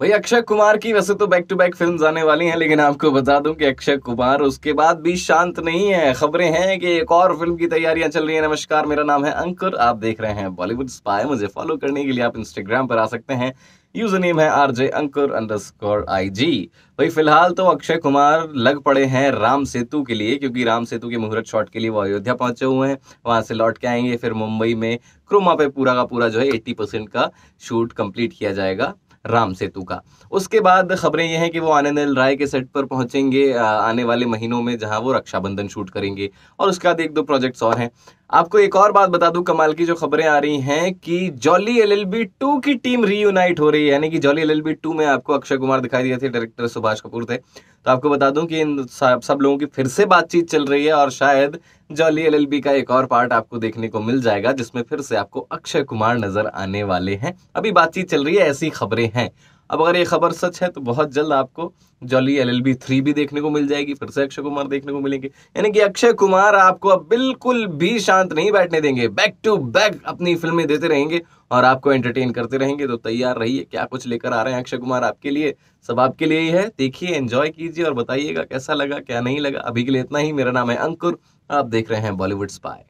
भाई अक्षय कुमार की वैसे तो बैक टू बैक फिल्म आने वाली हैं लेकिन आपको बता दूं कि अक्षय कुमार उसके बाद भी शांत नहीं है खबरें हैं कि एक और फिल्म की तैयारियां चल रही है नमस्कार मेरा नाम है अंकुर आप देख रहे हैं बॉलीवुड स्पाई मुझे फॉलो करने के लिए आप इंस्टाग्राम पर आ सकते हैं यूजर नेम है R J Ankur underscore I G भाई फिलहाल तो अक्षय कुमार लग पड़े हैं राम सेतु के लिए क्योंकि राम सेतु के मुहूर्त शॉट के लिए वो अयोध्या पहुंचे हुए हैं वहां से लौट के आएंगे फिर मुंबई में क्रोमा पे पूरा का पूरा जो है 80 परसेंट का शूट कंप्लीट किया जाएगा राम सेतु का उसके बाद खबरें यह हैं कि वो आनंद एल राय के सेट पर पहुंचेंगे आने वाले महीनों में जहां वो रक्षाबंधन शूट करेंगे और उसके बाद एक दो प्रोजेक्ट्स और हैं आपको एक और बात बता दूं कमाल की जो खबरें आ रही हैं कि Jolly L L B two की टीम रीयूनाइट हो रही है यानी कि Jolly L L B two में आपको अक्षय कुमार दिखाई दिए थे डायरेक्टर सुभाष कपूर थे तो आपको बता दूं कि इन सब लोगों की फिर से बातचीत चल रही है और शायद जॉली एल का एक और पार्ट आपको देखने को मिल जाएगा जिसमें फिर से आपको अक्षय कुमार नजर आने वाले हैं अभी बातचीत चल रही है ऐसी खबरें हैं अब अगर ये खबर सच है तो बहुत जल्द आपको Jolly L L B three भी देखने को मिल जाएगी फिर से अक्षय कुमार देखने को मिलेंगे यानी कि अक्षय कुमार आपको अब बिल्कुल भी शांत नहीं बैठने देंगे बैक टू बैक अपनी फिल्में देते रहेंगे और आपको एंटरटेन करते रहेंगे तो तैयार रहिए क्या कुछ लेकर आ रहे हैं अक्षय कुमार आपके लिए सब आपके लिए ही है देखिए एंजॉय कीजिए और बताइएगा कैसा लगा क्या नहीं लगा अभी के लिए इतना ही मेरा नाम है अंकुर आप देख रहे हैं बॉलीवुड स्पाई